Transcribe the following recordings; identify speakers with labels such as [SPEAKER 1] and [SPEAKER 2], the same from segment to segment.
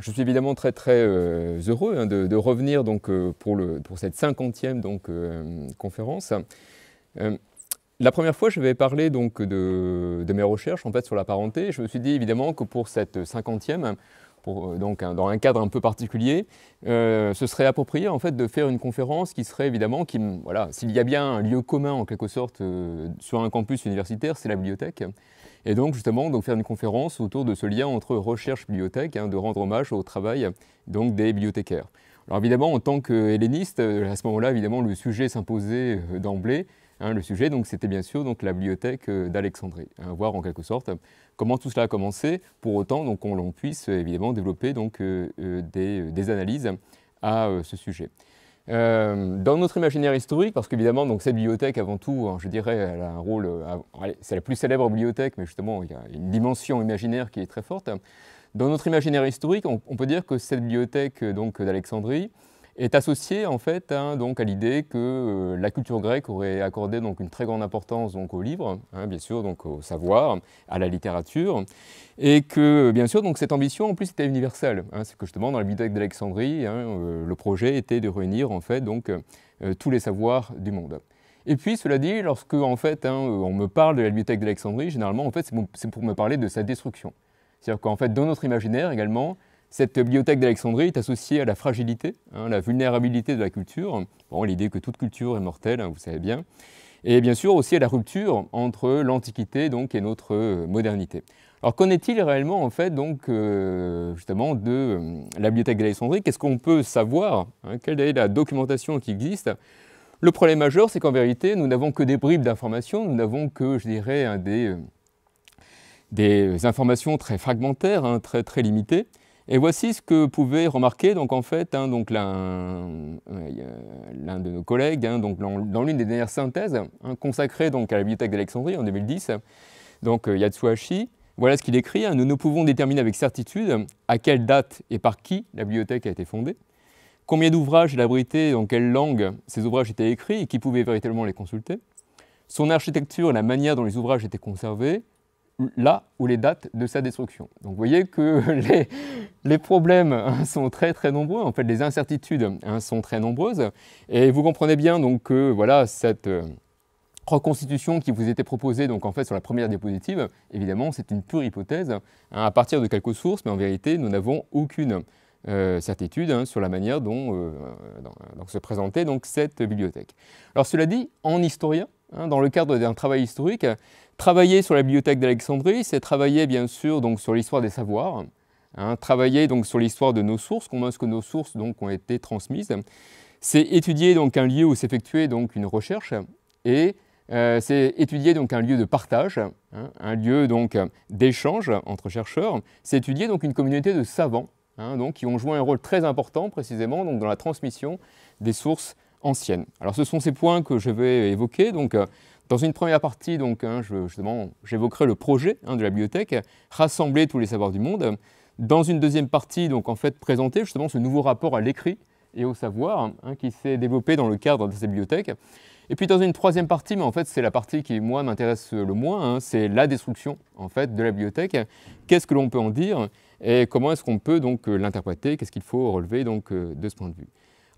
[SPEAKER 1] Je suis évidemment très très euh, heureux hein, de, revenir euh, pour, cette cinquantième donc, euh, conférence. la première fois, je vais parler donc, de, mes recherches en fait, sur la parenté. Je me suis dit évidemment que pour cette cinquantième, euh, donc dans un cadre un peu particulier, euh, ce serait approprié en fait de faire une conférence qui serait évidemment, qui, voilà, s'il y a bien un lieu commun en quelque sorte euh, sur un campus universitaire, c'est la bibliothèque. Et donc justement, donc faire une conférence autour de ce lien entre recherche bibliothèque, hein, de rendre hommage au travail donc des bibliothécaires. Alors évidemment, en tant qu'héléniste, à ce moment-là, évidemment, le sujet s'imposait d'emblée. Hein, le sujet, donc, c'était bien sûr donc, la bibliothèque euh, d'Alexandrie, hein, voir en quelque sorte comment tout cela a commencé, pour autant donc, qu'on puisse euh, évidemment développer donc, euh, des, analyses à ce sujet. dans notre imaginaire historique, parce qu'évidemment, donc, cette bibliothèque, avant tout, hein, je dirais, elle a un rôle, c'est la plus célèbre bibliothèque, mais justement, il y a une dimension imaginaire qui est très forte. Dans notre imaginaire historique, on, on peut dire que cette bibliothèque d'Alexandrie, est associé en fait hein, donc à l'idée que euh, la culture grecque aurait accordé donc une très grande importance donc au livre, hein, bien sûr donc au savoir, à la littérature, et que bien sûr donc cette ambition en plus était universelle. Hein. C'est que justement dans la bibliothèque d'Alexandrie, euh, le projet était de réunir en fait donc euh, tous les savoirs du monde. Et puis, cela dit, lorsque en fait, on me parle de la bibliothèque d'Alexandrie, généralement, en c'est pour me parler de sa destruction. C'est-à-dire qu'en fait, dans notre imaginaire également, cette bibliothèque d'Alexandrie est associée à la fragilité, hein, la vulnérabilité de la culture, l'idée que toute culture est mortelle, hein, vous savez bien, et bien sûr aussi à la rupture entre l'Antiquité donc et notre euh, modernité. Alors qu'en est-il réellement en fait donc euh, justement de euh, la bibliothèque d'Alexandrie Qu'est-ce qu'on peut savoir hein? Quelle est la documentation qui existe Le problème majeur, c'est qu'en vérité, nous n'avons que des bribes d'informations, nous n'avons que, je dirais, des, informations très fragmentaires, très, très limitées. Et voici ce que pouvait remarquer donc en fait hein, euh, l'un de nos collègues hein, dans, l'une des dernières synthèses hein, consacrée donc à la bibliothèque d'Alexandrie en 2010 donc euh, voilà ce qu'il écrit nous ne pouvons déterminer avec certitude à quelle date et par qui la bibliothèque a été fondée combien d'ouvrages elle abritait dans quelle langue ces ouvrages étaient écrits et qui pouvait véritablement les consulter son architecture et la manière dont les ouvrages étaient conservés là où les dates de sa destruction. Donc vous voyez que les, les problèmes hein, sont très très nombreux, en fait les incertitudes hein, sont très nombreuses, et vous comprenez bien donc que voilà cette euh, reconstitution qui vous était proposée donc en fait sur la première diapositive, évidemment c'est une pure hypothèse hein. à partir de quelques sources, mais en vérité nous n'avons aucune euh, certitude sur la manière dont, euh, se présentait donc, cette bibliothèque. Alors cela dit, en historien, dans le cadre d'un travail historique, Travailler sur la bibliothèque d'Alexandrie, c'est travailler bien sûr donc, sur l'histoire des savoirs, hein, travailler donc, sur l'histoire de nos sources, comment est-ce que nos sources donc, ont été transmises. C'est étudier donc, un lieu où s'effectuait donc, une recherche et euh, c'est étudier donc, un lieu de partage, hein, un lieu donc, d'échange entre chercheurs. C'est étudier donc, une communauté de savants hein, donc, qui ont joué un rôle très important précisément donc, dans la transmission des sources anciennes. Alors ce sont ces points que je vais évoquer. Donc, dans une première partie, donc, hein, justement, j'évoquerai le projet hein, de la bibliothèque, rassembler tous les savoirs du monde. Dans une deuxième partie, donc, en fait, présenter justement ce nouveau rapport à l'écrit et au savoir hein, qui s'est développé dans le cadre de cette bibliothèque. Et puis dans une troisième partie, mais en fait c'est la partie qui moi m'intéresse le moins, c'est la destruction en fait de la bibliothèque. Qu'est-ce que l'on peut en dire et comment est-ce qu'on peut donc l'interpréter Qu'est-ce qu'il faut relever donc euh, de ce point de vue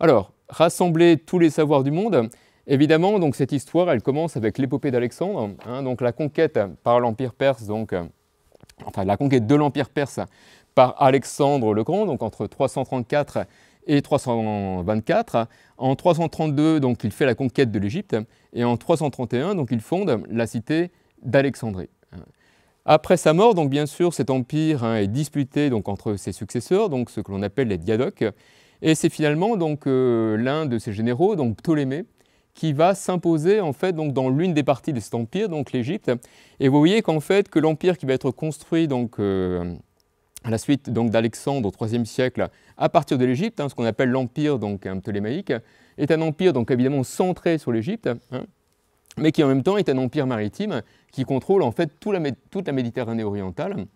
[SPEAKER 1] Alors rassembler tous les savoirs du monde, Évidemment, donc, cette histoire, elle commence avec l'épopée d'Alexandre, hein, donc la conquête par l'Empire perse, donc, euh, la conquête de l'Empire perse par Alexandre le Grand, donc entre 334 et 324. En 332, donc, il fait la conquête de l'Égypte, et en 331, donc, il fonde la cité d'Alexandrie. Hein. Après sa mort, donc bien sûr, cet empire hein, est disputé donc, entre ses successeurs, donc ce que l'on appelle les diadoques, et c'est finalement donc euh, l'un de ses généraux, donc Ptolémée, qui va s'imposer en fait donc dans l'une des parties de cet empire, donc l'Égypte. Et vous voyez qu'en fait que l'empire qui va être construit donc euh, à la suite donc d'Alexandre au IIIe siècle à partir de l'Égypte, hein, ce qu'on appelle l'empire donc ptolémaïque, est un empire donc évidemment centré sur l'Égypte, hein, mais qui en même temps est un empire maritime qui contrôle en fait toute la, Méditerranée orientale.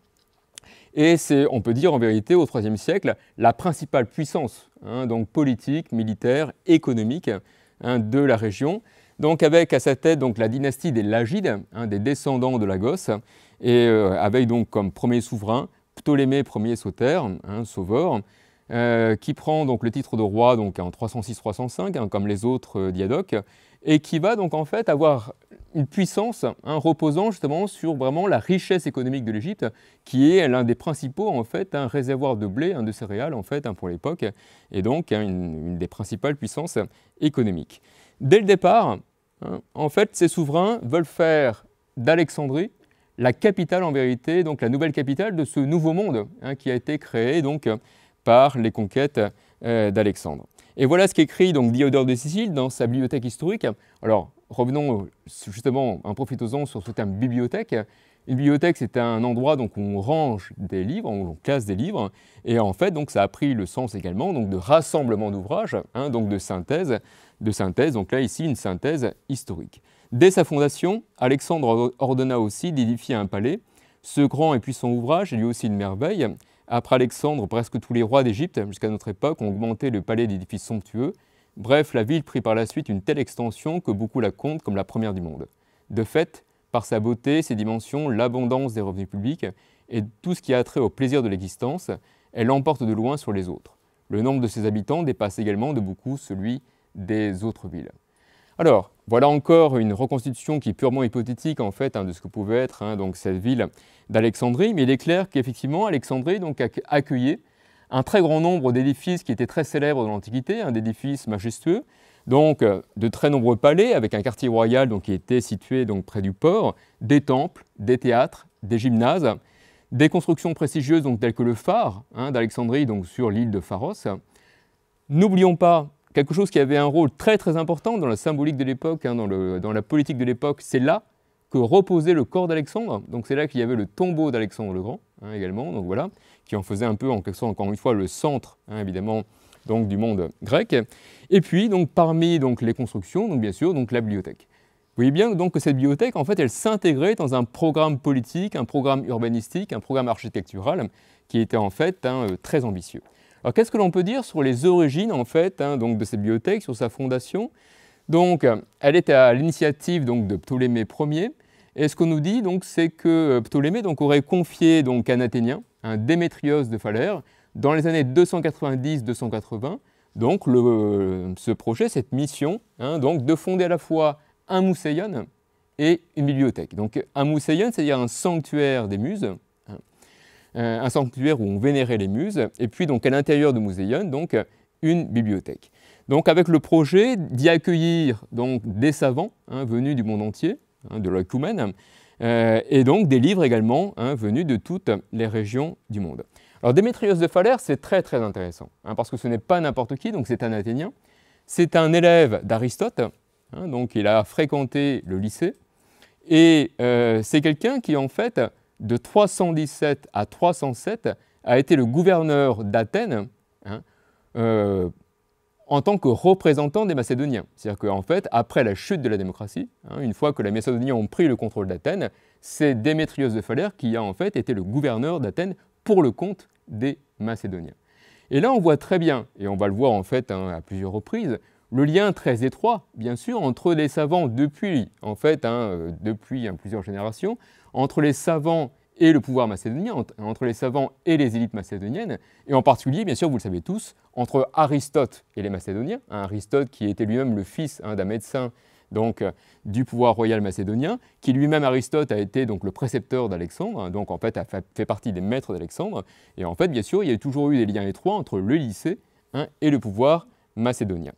[SPEAKER 1] Et c'est, on peut dire en vérité, au IIIe siècle, la principale puissance hein, donc politique, militaire, économique Hein, de la région. Donc avec à sa tête donc, la dynastie des Lagides, des descendants de Lagos, et euh, avec donc comme premier souverain Ptolémée Ier Sauter, un hein, sauveur, euh, qui prend donc le titre de roi donc, en 306-305, hein, comme les autres euh, diadoques, et qui va donc en fait avoir une puissance reposant justement sur vraiment la richesse économique de l'Égypte, qui est l'un des principaux en fait un réservoir de blé, de céréales en fait hein, pour l'époque, et donc hein, une, des principales puissances économiques. Dès le départ, hein, en fait, ces souverains veulent faire d'Alexandrie la capitale en vérité, donc la nouvelle capitale de ce nouveau monde qui a été créé donc par les conquêtes euh, d'Alexandre. Et voilà ce qu'écrit donc Diodore de Sicile dans sa bibliothèque historique. Alors revenons justement, en profitons sur ce terme bibliothèque. Une bibliothèque, c'est un endroit donc, où on range des livres, où on classe des livres, et en fait, donc, ça a pris le sens également donc, de rassemblement d'ouvrages, hein, donc de synthèse, de synthèse, donc là, ici, une synthèse historique. Dès sa fondation, Alexandre ordonna aussi d'édifier un palais. Ce grand et puissant ouvrage est lui aussi une merveille, après Alexandre, presque tous les rois d'Égypte, jusqu'à notre époque, ont augmenté le palais d'édifices somptueux. Bref, la ville prit par la suite une telle extension que beaucoup la comptent comme la première du monde. De fait, par sa beauté, ses dimensions, l'abondance des revenus publics et tout ce qui a trait au plaisir de l'existence, elle emporte de loin sur les autres. Le nombre de ses habitants dépasse également de beaucoup celui des autres villes. Alors, voilà encore une reconstitution qui est purement hypothétique en fait hein, de ce que pouvait être hein, donc cette ville d'Alexandrie, mais il est clair qu'effectivement Alexandrie donc, a accueilli un très grand nombre d'édifices qui étaient très célèbres dans l'Antiquité, hein, d'édifices majestueux, donc euh, de très nombreux palais avec un quartier royal donc, qui était situé donc, près du port, des temples, des théâtres, des gymnases, des constructions prestigieuses donc, telles que le phare d'Alexandrie donc, sur l'île de Pharos. N'oublions pas quelque chose qui avait un rôle très très important dans la symbolique de l'époque, hein, dans, la politique de l'époque, c'est là que reposait le corps d'Alexandre. Donc c'est là qu'il y avait le tombeau d'Alexandre le Grand hein, également, donc voilà, qui en faisait un peu en encore une fois le centre hein, évidemment du monde grec. Et puis donc parmi les constructions, bien sûr donc la bibliothèque. Vous voyez bien donc que cette bibliothèque en fait elle s'intégrait dans un programme politique, un programme urbanistique, un programme architectural qui était en fait euh, très ambitieux. Alors qu'est-ce que l'on peut dire sur les origines en fait hein, donc, de cette bibliothèque, sur sa fondation Donc elle est à l'initiative donc, de Ptolémée Ier. Et ce qu'on nous dit donc c'est que euh, Ptolémée donc, aurait confié donc, à un Athénien, un Démétrios de Phalère, dans les années 290-280, donc euh, ce projet, cette mission, hein, donc de fonder à la fois un mousséion et une bibliothèque. Donc un mousséion, c'est-à-dire un sanctuaire des muses, un sanctuaire où on vénérait les muses, et puis donc à l'intérieur de Museion, donc une bibliothèque. Donc avec le projet d'y accueillir donc des savants hein, venus du monde entier, hein, de l'Oikumen, euh, et donc des livres également hein, venus de toutes les régions du monde. Alors Démétrios de Phalère, c'est très très intéressant, parce que ce n'est pas n'importe qui, donc c'est un Athénien. C'est un élève d'Aristote, donc il a fréquenté le lycée, et euh, c'est quelqu'un qui en fait de 317 à 307 a été le gouverneur d'Athènes hein, euh, en tant que représentant des Macédoniens. C'est-à-dire qu'en fait, après la chute de la démocratie, hein, une fois que les Macédoniens ont pris le contrôle d'Athènes, c'est Démétrios de Phalère qui a en fait été le gouverneur d'Athènes pour le compte des Macédoniens. Et là, on voit très bien, et on va le voir en fait hein, à plusieurs reprises, le lien très étroit, bien sûr, entre les savants depuis, en fait, euh, plusieurs générations, entre les savants et le pouvoir macédonien, entre les savants et les élites macédoniennes, et en particulier, bien sûr, vous le savez tous, entre Aristote et les Macédoniens, hein, Aristote qui était lui-même le fils hein, d'un médecin donc euh, du pouvoir royal macédonien, qui lui-même Aristote a été donc le précepteur d'Alexandre, hein, donc en fait a fait partie des maîtres d'Alexandre, et en fait bien sûr il y a toujours eu des liens étroits entre le lycée et le pouvoir macédonien.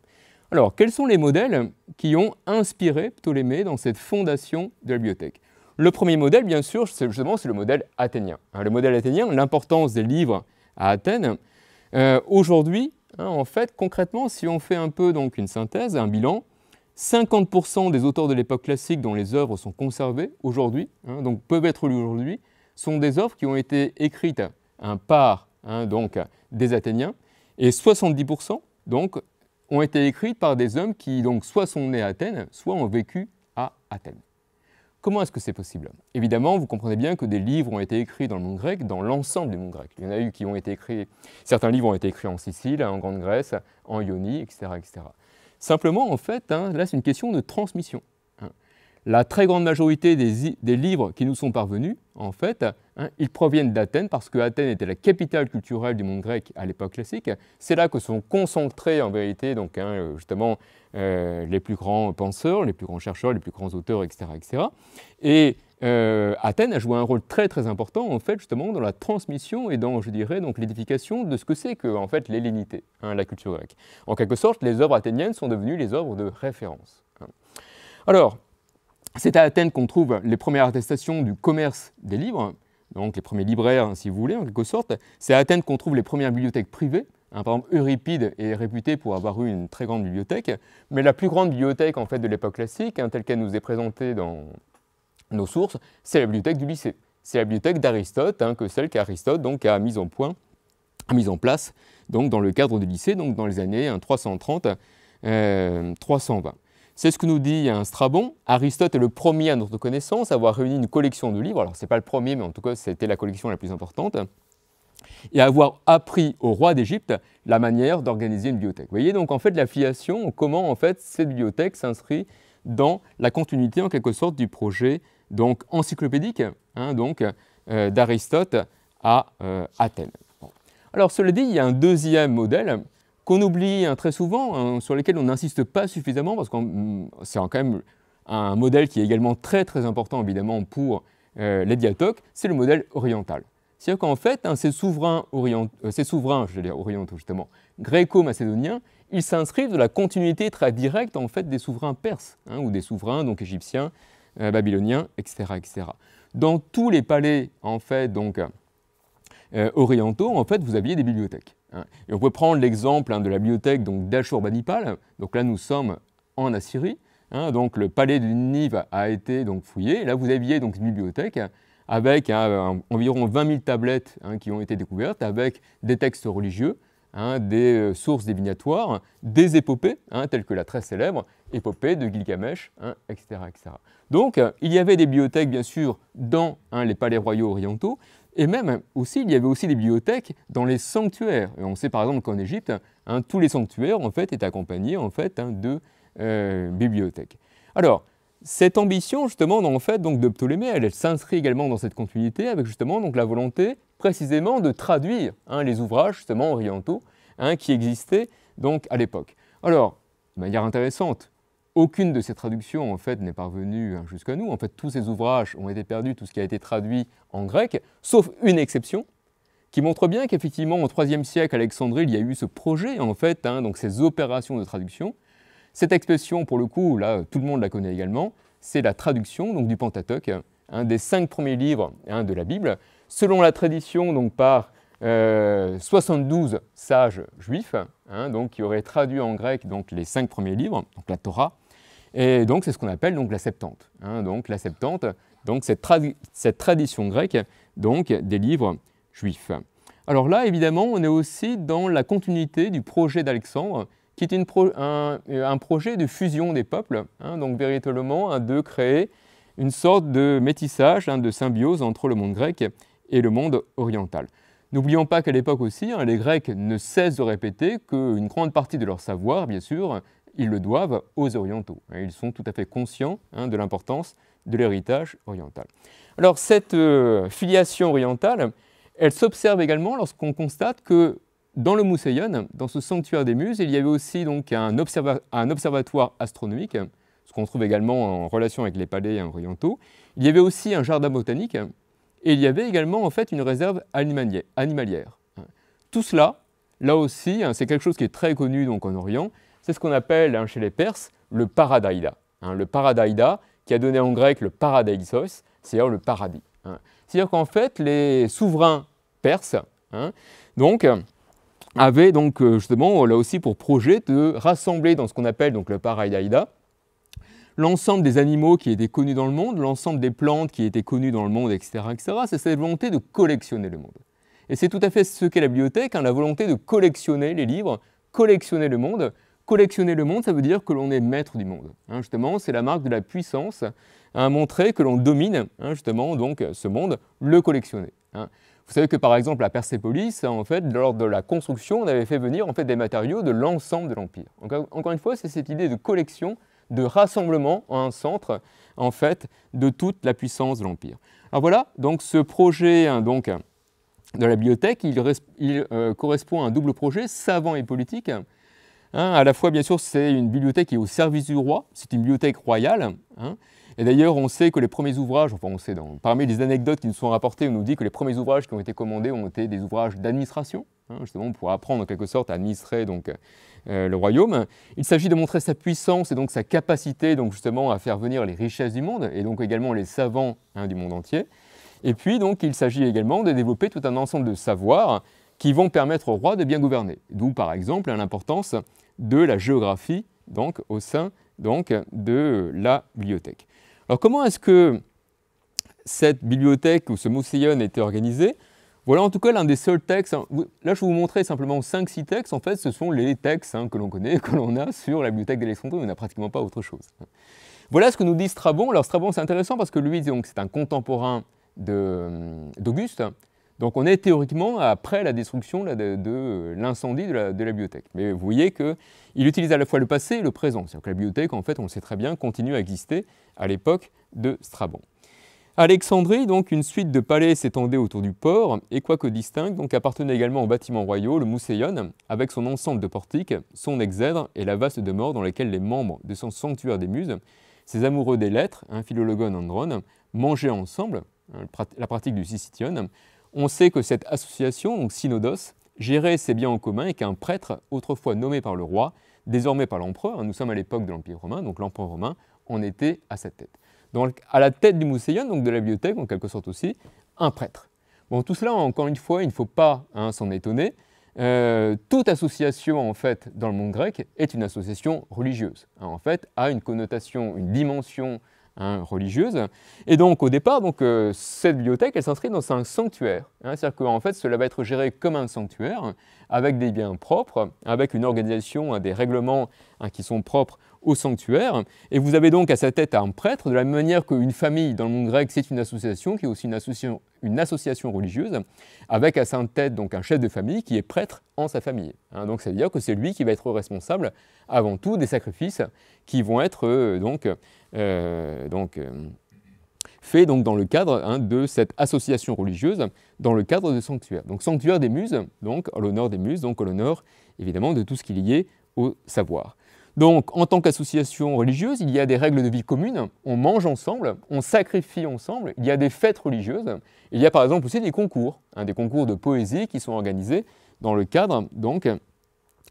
[SPEAKER 1] Alors quels sont les modèles qui ont inspiré Ptolémée dans cette fondation de la bibliothèque le premier modèle, bien sûr, c'est justement c'est le modèle athénien. Hein, le modèle athénien, l'importance des livres à Athènes. Euh, aujourd'hui, hein, en fait, concrètement, si on fait un peu donc une synthèse, un bilan, 50% des auteurs de l'époque classique dont les œuvres sont conservées aujourd'hui, hein, donc peuvent être lues aujourd'hui, sont des œuvres qui ont été écrites par donc, des Athéniens, et 70% donc, ont été écrites par des hommes qui donc, soit sont nés à Athènes, soit ont vécu à Athènes. Comment est-ce que c'est possible Évidemment, vous comprenez bien que des livres ont été écrits dans le monde grec, dans l'ensemble du monde grec. Il y en a eu qui ont été écrits, certains livres ont été écrits en Sicile, en Grande-Grèce, en Ionie, etc. etc. Simplement, en fait, hein, là, c'est une question de transmission. Hein. La très grande majorité des livres qui nous sont parvenus, en fait, Hein, ils proviennent d'Athènes parce que Athènes était la capitale culturelle du monde grec à l'époque classique. C'est là que sont concentrés en vérité donc, hein, justement euh, les plus grands penseurs, les plus grands chercheurs, les plus grands auteurs, etc. etc. Et euh, Athènes a joué un rôle très très important en fait justement dans la transmission et dans je dirais donc l'édification de ce que c'est que en fait l'hellénité, hein, la culture grecque. En quelque sorte, les œuvres athéniennes sont devenues les œuvres de référence. Alors, c'est à Athènes qu'on trouve les premières attestations du commerce des livres donc les premiers libraires, si vous voulez, en quelque sorte. C'est à Athènes qu'on trouve les premières bibliothèques privées. Hein, par exemple, Euripide est réputé pour avoir eu une très grande bibliothèque, mais la plus grande bibliothèque en fait, de l'époque classique, hein, telle qu'elle nous est présentée dans nos sources, c'est la bibliothèque du lycée. C'est la bibliothèque d'Aristote, hein, que celle qu'Aristote a mise en point, a mise en place donc, dans le cadre du lycée, donc dans les années 330-320. C'est ce que nous dit un Strabon. Aristote est le premier à notre connaissance à avoir réuni une collection de livres. Alors, ce n'est pas le premier, mais en tout cas, c'était la collection la plus importante. Et à avoir appris au roi d'Égypte la manière d'organiser une bibliothèque. Vous voyez donc en fait la filiation, comment en fait cette bibliothèque s'inscrit dans la continuité en quelque sorte du projet donc encyclopédique hein, donc euh, d'Aristote à euh, Athènes. Alors cela dit, il y a un deuxième modèle qu'on oublie hein, très souvent, hein, sur lesquels on n'insiste pas suffisamment, parce que mm, c'est quand même un modèle qui est également très très important évidemment pour euh, les diatoques, c'est le modèle oriental. C'est-à-dire qu'en fait, hein, ces souverains, euh, ces souverains je dire orientaux justement, gréco-macédoniens, ils s'inscrivent de la continuité très directe en fait des souverains perses, ou des souverains donc égyptiens, euh, babyloniens, etc., etc. Dans tous les palais en fait donc orientaux, en fait, vous aviez des bibliothèques. Hein. on peut prendre l'exemple hein, de la bibliothèque d'Ashurbanipal. Donc là, nous sommes en Assyrie. Hein. donc le palais de Ninive a été donc, fouillé. là, vous aviez donc une bibliothèque avec environ 20 000 tablettes qui ont été découvertes, avec des textes religieux, des euh, sources divinatoires, des épopées, telles que la très célèbre épopée de Gilgamesh, etc., etc., Donc il y avait des bibliothèques, bien sûr, dans les palais royaux orientaux, et même aussi, il y avait aussi des bibliothèques dans les sanctuaires. Et on sait par exemple qu'en Égypte, hein, tous les sanctuaires en fait en fait hein, de euh, bibliothèques. Alors cette ambition justement de Ptolémée, elle, s'inscrit également dans cette continuité avec justement la volonté précisément de traduire hein, les ouvrages justement orientaux qui existaient donc à l'époque. Alors de manière intéressante, aucune de ces traductions, en fait, n'est parvenue hein, jusqu'à nous. En fait, tous ces ouvrages ont été perdus, tout ce qui a été traduit en grec, sauf une exception, qui montre bien qu'effectivement, au IIIe siècle, à Alexandrie, il y a eu ce projet, en fait, hein, donc ces opérations de traduction. Cette expression, pour le coup, là, tout le monde la connaît également, c'est la traduction donc, du Pentateuque, un des cinq premiers livres hein, de la Bible, selon la tradition, donc par 72 euh, sages juifs, donc, qui auraient traduit en grec donc, les cinq premiers livres, donc la Torah, et donc, c'est ce qu'on appelle donc, la Septante. Hein. donc, la Septante, donc, cette, tradition grecque donc, des livres juifs. Alors là, évidemment, on est aussi dans la continuité du projet d'Alexandre, qui est une un, projet de fusion des peuples, hein. donc véritablement de créer une sorte de métissage, hein, de symbiose entre le monde grec et le monde oriental. N'oublions pas qu'à l'époque aussi, les Grecs ne cessent de répéter qu'une grande partie de leur savoir, bien sûr, ils le doivent aux orientaux. Ils sont tout à fait conscients hein, de l'importance de l'héritage oriental. Alors cette euh, filiation orientale, elle s'observe également lorsqu'on constate que dans le Moussaïon, dans ce sanctuaire des Muses, il y avait aussi donc un, un observatoire astronomique, ce qu'on trouve également en relation avec les palais orientaux. Il y avait aussi un jardin botanique et il y avait également en fait une réserve animalière. Tout cela, là aussi, hein, c'est quelque chose qui est très connu donc en Orient c'est ce qu'on appelle hein, chez les Perses le paradaïda. Hein, le paradaïda, qui a donné en grec le Paradaïsos, c'est-à-dire le paradis. Hein. C'est-à-dire qu'en fait, les souverains perses, donc, avaient donc euh, justement là aussi pour projet de rassembler dans ce qu'on appelle donc le paradaïda l'ensemble des animaux qui étaient connus dans le monde, l'ensemble des plantes qui étaient connues dans le monde, etc., etc. C'est cette volonté de collectionner le monde. Et c'est tout à fait ce qu'est la bibliothèque, la volonté de collectionner les livres, collectionner le monde, collectionner le monde, ça veut dire que l'on est maître du monde. Hein, justement, c'est la marque de la puissance à hein, montrer que l'on domine hein, justement donc ce monde, le collectionner. Vous savez que par exemple à Persépolis, en fait, lors de la construction, on avait fait venir en fait des matériaux de l'ensemble de l'empire. Encore, une fois, c'est cette idée de collection, de rassemblement en un centre en fait de toute la puissance de l'empire. Alors voilà, donc ce projet donc de la bibliothèque, il, euh, correspond à un double projet savant et politique. Hein, à la fois, bien sûr, c'est une bibliothèque qui est au service du roi, c'est une bibliothèque royale. Hein. et d'ailleurs, on sait que les premiers ouvrages, enfin on sait, dans, parmi les anecdotes qui nous sont rapportées, on nous dit que les premiers ouvrages qui ont été commandés ont été des ouvrages d'administration, hein, justement pour apprendre en quelque sorte à administrer donc, euh, le royaume. Il s'agit de montrer sa puissance et donc sa capacité donc, justement à faire venir les richesses du monde et donc également les savants du monde entier. Et puis donc il s'agit également de développer tout un ensemble de savoirs qui vont permettre au roi de bien gouverner. D'où par exemple l'importance de la géographie donc, au sein donc, de la bibliothèque. Alors comment est-ce que cette bibliothèque ou ce a été organisé voilà en tout cas l'un des seuls textes. Hein. Là, je vais vous montrer simplement 5-6 textes. En fait, ce sont les textes hein, que l'on connaît, que l'on a sur la bibliothèque d'Alexandrie. On n'a pratiquement pas autre chose. Voilà ce que nous dit Strabon. Alors, Strabon, c'est intéressant parce que lui, c'est un contemporain hum, d'Auguste. Donc on est théoriquement après la destruction de, euh, l'incendie de la, bibliothèque. Mais vous voyez qu'il utilise à la fois le passé et le présent. C'est-à-dire que la bibliothèque, en fait, on le sait très bien, continue à exister à l'époque de Strabon. Alexandrie, donc une suite de palais s'étendait autour du port, et quoique distincte, donc appartenait également au bâtiment royaux, le Mousseion, avec son ensemble de portiques, son exèdre et la vaste demeure dans laquelle les membres de son sanctuaire des muses, ses amoureux des lettres, un hein, philologue philologon andron, mangeaient ensemble, hein, la pratique du Sicition. On sait que cette association, donc Synodos, gérait ses biens en commun et qu'un prêtre, autrefois nommé par le roi, désormais par l'empereur, hein, nous sommes à l'époque de l'Empire romain, donc l'empereur romain en était à sa tête. Donc à la tête du Mousséion, donc de la bibliothèque en quelque sorte aussi, un prêtre. Bon, tout cela, encore une fois, il ne faut pas hein, s'en étonner. Euh, toute association, en fait, dans le monde grec est une association religieuse. Hein. en fait, a une connotation, une dimension Hein, religieuse Et donc au départ, donc, euh, cette bibliothèque, elle s'inscrit dans un sanctuaire. Hein. C'est-à-dire qu'en fait, cela va être géré comme un sanctuaire, avec des biens propres, avec une organisation, hein, des règlements qui sont propres au sanctuaire. Et vous avez donc à sa tête un prêtre, de la même manière qu'une famille dans le monde grec, c'est une association qui est aussi une association, religieuse, avec à sa tête donc un chef de famille qui est prêtre en sa famille. Hein, donc ça veut dire que c'est lui qui va être responsable avant tout des sacrifices qui vont être euh, donc, euh, euh, faits donc, dans le cadre hein, de cette association religieuse, dans le cadre de sanctuaire. Donc sanctuaire des muses, donc en l'honneur des muses, donc en l'honneur évidemment de tout ce qui est lié au savoir. Donc, en tant qu'association religieuse, il y a des règles de vie communes, on mange ensemble, on sacrifie ensemble, il y a des fêtes religieuses, il y a par exemple aussi des concours, hein, des concours de poésie qui sont organisés dans le cadre donc,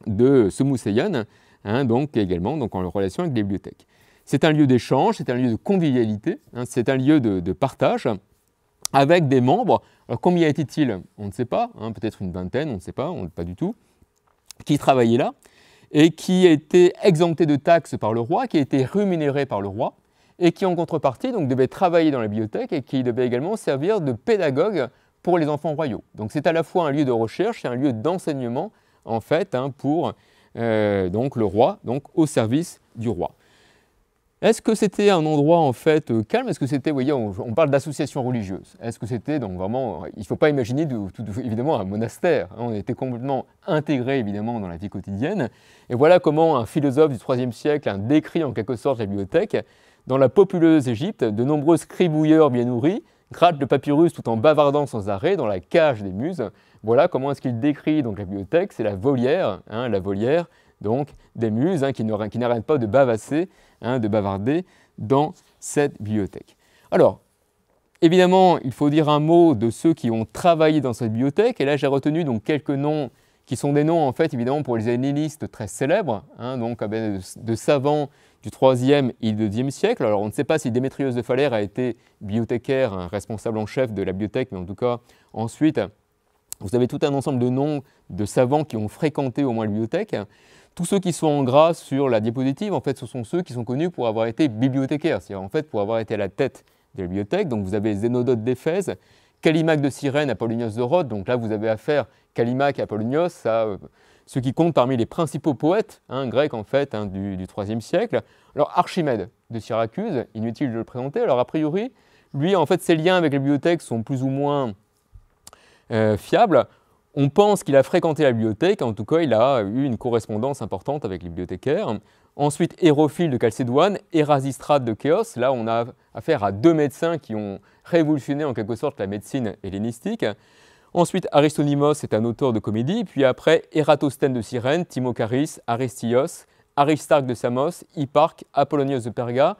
[SPEAKER 1] de ce Mousseyan, hein, donc également donc, en relation avec les bibliothèques. C'est un lieu d'échange, c'est un lieu de convivialité, hein, c'est un lieu de, partage avec des membres. Alors combien était-il On ne sait pas, hein, peut-être une vingtaine, on ne sait pas, on, pas du tout, qui travaillaient là et qui a été exempté de taxes par le roi, qui a été rémunéré par le roi, et qui en contrepartie donc, devait travailler dans la bibliothèque et qui devait également servir de pédagogue pour les enfants royaux. Donc c'est à la fois un lieu de recherche et un lieu d'enseignement en fait hein, pour euh, donc, le roi, donc au service du roi. Est-ce que c'était un endroit en fait euh, calme Est-ce que c'était, voyez, on, parle d'association religieuse. Est-ce que c'était donc vraiment, euh, il ne faut pas imaginer évidemment un monastère. Hein. on était complètement intégré évidemment dans la vie quotidienne. Et voilà comment un philosophe du IIIe siècle décrit en quelque sorte la bibliothèque. Dans la populeuse Égypte, de nombreux scribouilleurs bien nourris grattent le papyrus tout en bavardant sans arrêt dans la cage des muses. Voilà comment est-ce qu'il décrit donc la bibliothèque, c'est la volière, hein, la volière donc des muses hein, qui n'arrêtent pas de bavasser, hein, de bavarder dans cette bibliothèque. Alors, évidemment, il faut dire un mot de ceux qui ont travaillé dans cette bibliothèque, et là j'ai retenu quelques noms qui sont des noms en fait évidemment pour les analystes très célèbres, hein, donc ah ben, de, savants du 3e et 2e siècle. Alors on ne sait pas si Démétrius de Falère a été bibliothécaire, responsable en chef de la bibliothèque, mais en tout cas ensuite vous avez tout un ensemble de noms de savants qui ont fréquenté au moins la bibliothèque. Tous ceux qui sont en gras sur la diapositive, en fait, ce sont ceux qui sont connus pour avoir été bibliothécaires, c'est-à-dire en fait pour avoir été à la tête des bibliothèques. Donc vous avez Zénodote d'Éphèse, Callimaque de Cyrène, Apollonios de Rhodes. Donc là, vous avez affaire et Apollonios, ça, euh, ceux qui comptent parmi les principaux poètes hein, grecs en fait hein, du, IIIe siècle. Alors Archimède de Syracuse, inutile de le présenter. Alors a priori, lui, en fait, ses liens avec les bibliothèques sont plus ou moins euh, fiables. On pense qu'il a fréquenté la bibliothèque, en tout cas il a eu une correspondance importante avec les bibliothécaires. Ensuite, Hérophile de Chalcédoine, Erasistrate de Chéos, Là, on a affaire à deux médecins qui ont révolutionné en quelque sorte la médecine hellénistique. Ensuite, Aristonimos est un auteur de comédie. Puis après, Ératosthène de Cyrène, Timocharis, Aristios, Aristarque de Samos, Hipparque, Apollonios de Perga.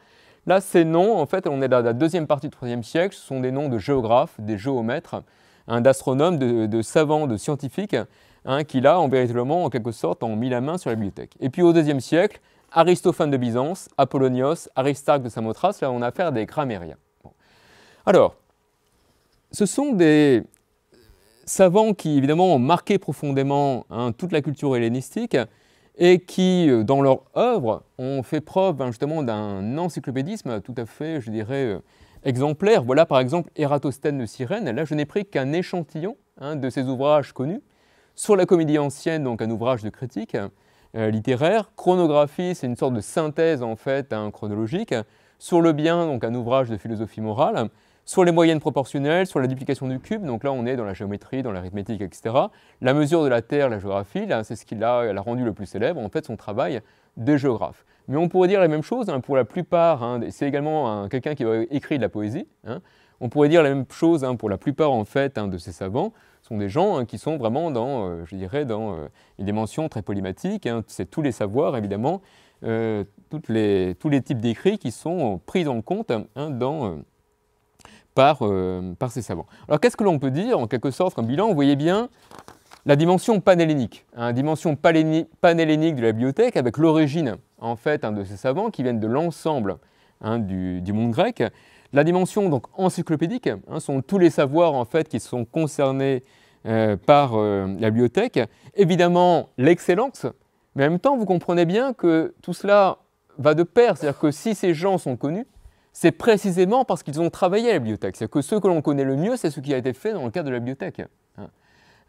[SPEAKER 1] Là, ces noms, en fait, on est dans la deuxième partie du IIIe siècle, ce sont des noms de géographes, des géomètres d'astronomes, de, savants, de scientifiques, hein, qui là en véritablement en quelque sorte ont mis la main sur la bibliothèque. Et puis au IIe siècle, Aristophane de Byzance, Apollonios, Aristarque de Samothrace, là on a affaire à des grammairiens. Alors, ce sont des savants qui évidemment ont marqué profondément hein, toute la culture hellénistique et qui, euh, dans leur œuvre, ont fait preuve hein, justement d'un encyclopédisme tout à fait, je dirais, euh, exemplaires. Voilà par exemple Ératosthène de Cyrène. Là, je n'ai pris qu'un échantillon hein, de ses ouvrages connus. Sur la comédie ancienne, donc un ouvrage de critique euh, littéraire. Chronographie, c'est une sorte de synthèse en fait hein, chronologique. Sur le bien, donc un ouvrage de philosophie morale. Sur les moyennes proportionnelles, sur la duplication du cube, donc là on est dans la géométrie, dans l'arithmétique, etc. La mesure de la Terre, la géographie, c'est ce qui l'a rendu le plus célèbre, en fait son travail des géographes. Mais on pourrait dire la même chose hein, pour la plupart, hein, c'est également quelqu'un qui a écrit de la poésie, hein. on pourrait dire la même chose pour la plupart en fait de ces savants, sont des gens qui sont vraiment dans, euh, je dirais, dans euh, une dimension très polymatique. c'est tous les savoirs évidemment, euh, toutes les, tous les types d'écrits qui sont pris en compte dans... Par, par, ces savants. Alors qu'est-ce que l'on peut dire en quelque sorte comme bilan Vous voyez bien, la dimension panhellénique, hein, dimension panhellénique de la bibliothèque avec l'origine en fait de ces savants qui viennent de l'ensemble hein, du, monde grec. La dimension donc encyclopédique hein, sont tous les savoirs en fait qui sont concernés euh, par euh, la bibliothèque. Évidemment l'excellence, mais en même temps vous comprenez bien que tout cela va de pair, c'est-à-dire que si ces gens sont connus, c'est précisément parce qu'ils ont travaillé à la bibliothèque. C'est-à-dire que ce que l'on connaît le mieux, c'est ce qui a été fait dans le cadre de la bibliothèque.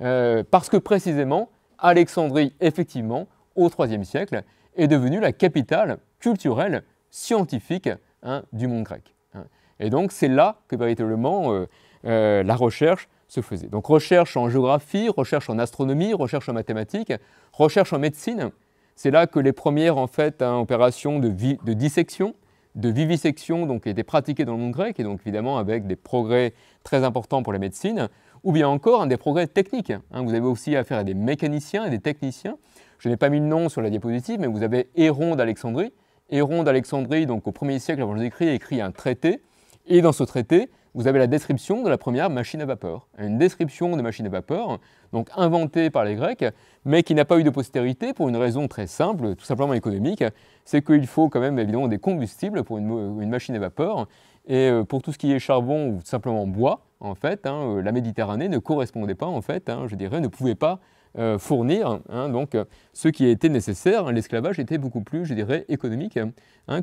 [SPEAKER 1] Euh, parce que précisément, Alexandrie, effectivement, au IIIe siècle, est devenue la capitale culturelle, scientifique hein, du monde grec. Hein. Et donc c'est là que véritablement euh, euh, la recherche se faisait. Donc recherche en géographie, recherche en astronomie, recherche en mathématiques, recherche en médecine. C'est là que les premières en fait hein, opérations de, de dissection, de vivisection donc étaient pratiquées dans le monde grec et donc évidemment avec des progrès très importants pour la médecine ou bien encore un des progrès techniques. Hein. vous avez aussi affaire à des mécaniciens et des techniciens. Je n'ai pas mis le nom sur la diapositive, mais vous avez Héron d'Alexandrie. Héron d'Alexandrie, donc au 1er siècle avant Jésus-Christ, écrit un traité. Et dans ce traité, vous avez la description de la première machine à vapeur. Une description de machine à vapeur, donc inventée par les Grecs, mais qui n'a pas eu de postérité pour une raison très simple, tout simplement économique, c'est qu'il faut quand même évidemment des combustibles pour une, machine à vapeur, et euh, pour tout ce qui est charbon ou simplement bois, en fait, hein, euh, la Méditerranée ne correspondait pas, en fait, hein, je dirais, ne pouvait pas euh, fournir hein, donc euh, ce qui était nécessaire. L'esclavage était beaucoup plus, je dirais, économique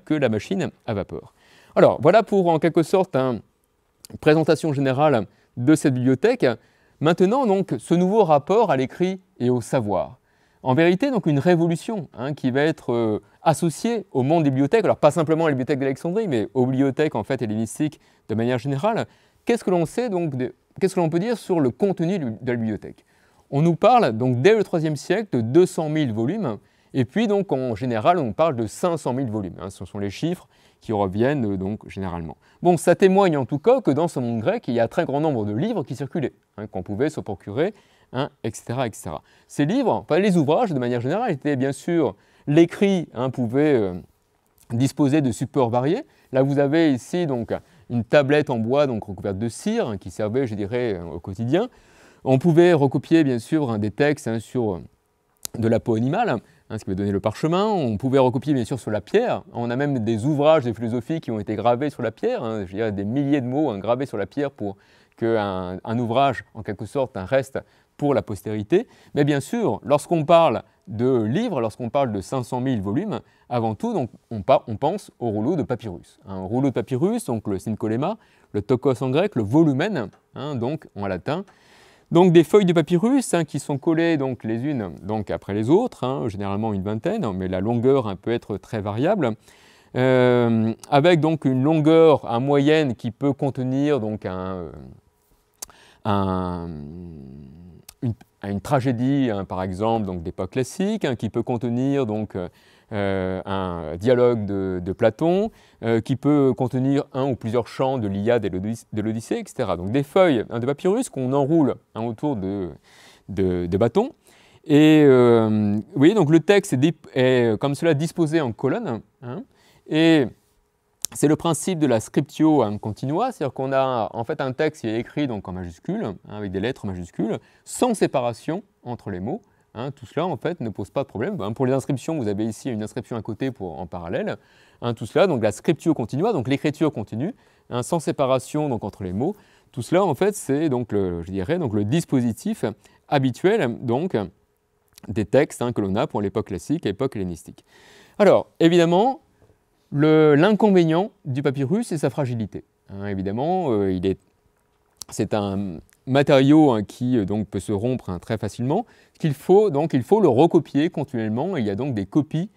[SPEAKER 1] que la machine à vapeur. Alors voilà pour en quelque sorte une présentation générale de cette bibliothèque. Maintenant donc ce nouveau rapport à l'écrit et au savoir. En vérité donc une révolution qui va être associée au monde des bibliothèques, alors pas simplement à la bibliothèque d'Alexandrie, mais aux bibliothèques en fait hellénistiques de manière générale, Qu'est-ce que l'on sait donc Qu'est-ce que l'on peut dire sur le contenu de la bibliothèque On nous parle donc dès le IIIe siècle de 200 000 volumes, et puis donc en général on parle de 500 000 volumes. Hein. ce sont les chiffres qui reviennent euh, donc généralement. Bon, ça témoigne en tout cas que dans ce monde grec, il y a un très grand nombre de livres qui circulaient, hein, qu'on pouvait se procurer, etc., hein, etc. Ces livres, enfin les ouvrages de manière générale, étaient bien sûr l'écrit pouvait euh, disposer de supports variés. Là vous avez ici donc une tablette en bois donc recouverte de cire hein, qui servait, je dirais, euh, au quotidien. On pouvait recopier, bien sûr, hein, des textes hein, sur euh, de la peau animale, ce qui va donner le parchemin. On pouvait recopier, bien sûr, sur la pierre. On a même des ouvrages des philosophies qui ont été gravés sur la pierre, je dirais des milliers de mots gravés sur la pierre pour qu'un un ouvrage, en quelque sorte, reste pour la postérité. Mais bien sûr, lorsqu'on parle de livres, lorsqu'on parle de 500 000 volumes, avant tout, donc, on, pense au rouleau de papyrus. Hein. Un rouleau de papyrus, donc le syncoléma, le tokos en grec, le volumen, hein, donc en latin. Donc des feuilles de papyrus hein, qui sont collées donc, les unes donc, après les autres, généralement une vingtaine, mais la longueur peut être très variable. Euh, avec donc une longueur à moyenne qui peut contenir donc un, à une tragédie, hein, par exemple, donc d'époque classique, hein, qui peut contenir donc euh, euh, un dialogue de, Platon, euh, qui peut contenir un ou plusieurs chants de l'Iliade et de l'Odyssée, etc. Donc des feuilles hein, de papyrus qu'on enroule autour de, de, bâtons. Et vous voyez, donc le texte est, est, comme cela disposé en colonnes. et c'est le principe de la scriptio continua, c'est-à-dire qu'on a en fait un texte qui est écrit donc en majuscule, hein, avec des lettres majuscules, sans séparation entre les mots. Hein. tout cela en fait ne pose pas de problème. Ben, pour les inscriptions, vous avez ici une inscription à côté pour, en parallèle. Hein. tout cela, donc la scriptio continua, donc l'écriture continue, sans séparation donc entre les mots. Tout cela en fait c'est donc le, je dirais donc le dispositif habituel donc des textes que l'on a pour l'époque classique et l'époque hellénistique. Alors évidemment L'inconvénient du papyrus, c'est sa fragilité. Hein, évidemment, euh, c'est un matériau hein, qui euh, donc peut se rompre hein, très facilement. faut donc il faut le recopier continuellement. Il y a donc des copies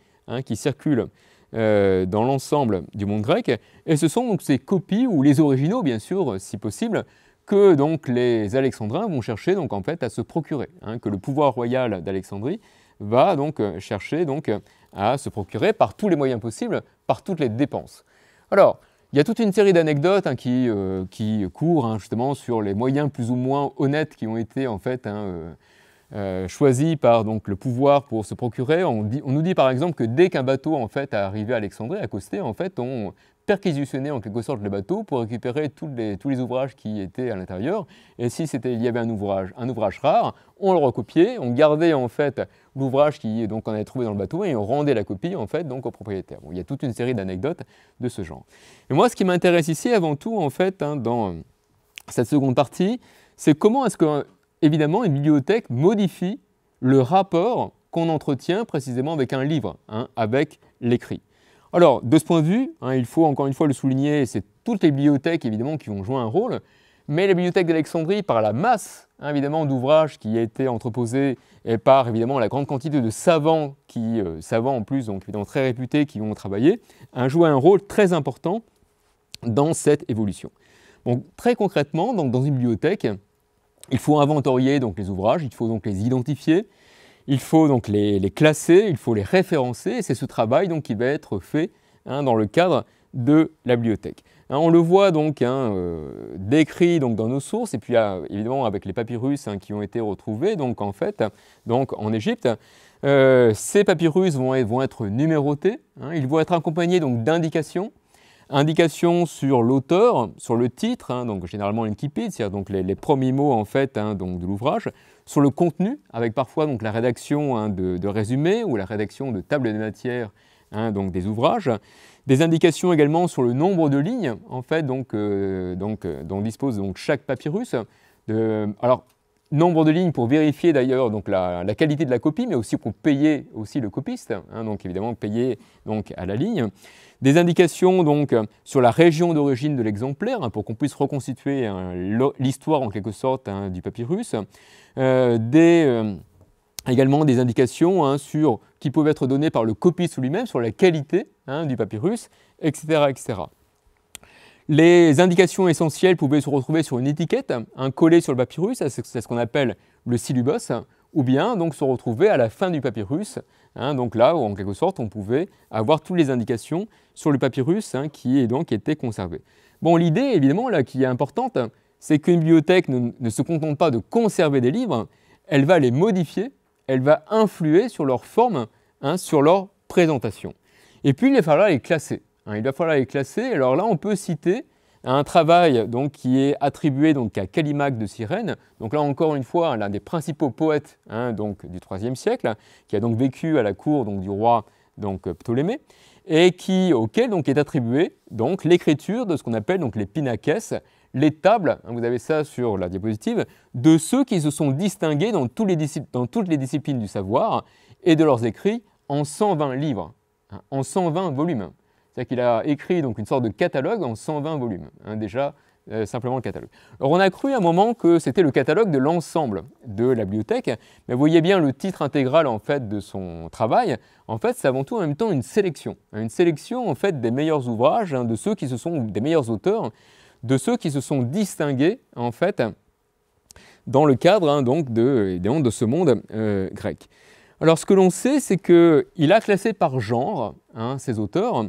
[SPEAKER 1] qui circulent euh, dans l'ensemble du monde grec. Et ce sont donc ces copies ou les originaux, bien sûr, si possible, que donc les Alexandrins vont chercher donc en fait à se procurer. que le pouvoir royal d'Alexandrie va donc chercher donc à se procurer par tous les moyens possibles, par toutes les dépenses. Alors, il y a toute une série d'anecdotes hein, euh, qui, courent hein, justement sur les moyens plus ou moins honnêtes qui ont été en fait hein, euh, euh, choisis par donc, le pouvoir pour se procurer. On, nous dit par exemple que dès qu'un bateau en fait a arrivé à Alexandrie, à Costé, en fait, on perquisitionner en quelque sorte le bateau pour récupérer tous les, ouvrages qui étaient à l'intérieur. Et si il y avait un ouvrage, un ouvrage rare, on le recopiait, on gardait en fait l'ouvrage qu'on donc avait trouvé dans le bateau et on rendait la copie en fait donc au propriétaire. il y a toute une série d'anecdotes de ce genre. Et moi, ce qui m'intéresse ici, avant tout en fait, hein, dans cette seconde partie, c'est comment est-ce que évidemment une bibliothèque modifie le rapport qu'on entretient précisément avec un livre, hein, avec l'écrit. Alors, de ce point de vue, hein, il faut encore une fois le souligner, c'est toutes les bibliothèques évidemment qui vont jouer un rôle, mais la bibliothèque d'Alexandrie, par la masse hein, évidemment d'ouvrages qui a été entreposés, et par évidemment la grande quantité de savants, qui, euh, savants en plus, donc évidemment très réputés, qui ont travaillé, a joué un rôle très important dans cette évolution. Donc, très concrètement, dans une bibliothèque, il faut inventorier les ouvrages, il faut donc les identifier, il faut donc les, classer, il faut les référencer, et c'est ce travail qui va être fait hein, dans le cadre de la bibliothèque. Hein, on le voit donc hein, euh, décrit dans nos sources, et puis ah, évidemment avec les papyrus qui ont été retrouvés donc, en fait, donc, en Égypte. Euh, ces papyrus vont être, vont être numérotés, ils vont être accompagnés donc d'indications, indications sur l'auteur, sur le titre, donc généralement l'incipit, c'est-à-dire les, les, premiers mots en fait, donc, de l'ouvrage, sur le contenu, avec parfois donc, la rédaction hein, de, de, résumés ou la rédaction de tables de matière, hein, donc des ouvrages. Des indications également sur le nombre de lignes en fait, donc, euh, donc, euh, dont dispose donc, chaque papyrus. De, alors, Nombre de lignes pour vérifier d'ailleurs donc la, qualité de la copie, mais aussi pour payer aussi le copiste, hein, donc évidemment payer donc à la ligne. Des indications donc sur la région d'origine de l'exemplaire hein, pour qu'on puisse reconstituer hein, l'histoire en quelque sorte du papyrus. Euh, euh, également des indications sur qui peuvent être données par le copiste lui-même sur la qualité du papyrus, etc., etc. Les indications essentielles pouvaient se retrouver sur une étiquette, un collé sur le papyrus, c'est ce qu'on appelle le syllabus, ou bien donc se retrouver à la fin du papyrus. Hein, donc là, où, en quelque sorte, on pouvait avoir toutes les indications sur le papyrus hein, qui est donc été conservé. Bon, l'idée, évidemment, là, qui est importante, c'est qu'une bibliothèque ne, se contente pas de conserver des livres, elle va les modifier, elle va influer sur leur forme, hein, sur leur présentation. Et puis, il va falloir les classer. Hein, il va falloir les classer. Alors là, on peut citer un travail qui est attribué donc, à Callimaque de Cyrène. Donc là encore une fois, l'un des principaux poètes hein, donc, du IIIe siècle, qui a donc vécu à la cour du roi donc, Ptolémée, et qui, auquel donc, est attribuée l'écriture de ce qu'on appelle donc, les pinakes, les tables, hein, vous avez ça sur la diapositive, de ceux qui se sont distingués dans, toutes les disciplines du savoir et de leurs écrits en 120 livres, en 120 volumes. C'est-à-dire qu'il a écrit donc, une sorte de catalogue en 120 volumes, hein, déjà euh, simplement le catalogue. Alors on a cru à un moment que c'était le catalogue de l'ensemble de la bibliothèque, mais vous voyez bien le titre intégral fait de son travail. En fait, c'est avant tout en même temps une sélection, hein, une sélection en fait des meilleurs ouvrages, hein, de ceux qui se sont des meilleurs auteurs, de ceux qui se sont distingués dans le cadre donc de, ce monde euh, grec. Alors ce que l'on sait, c'est qu'il a classé par genre ses auteurs.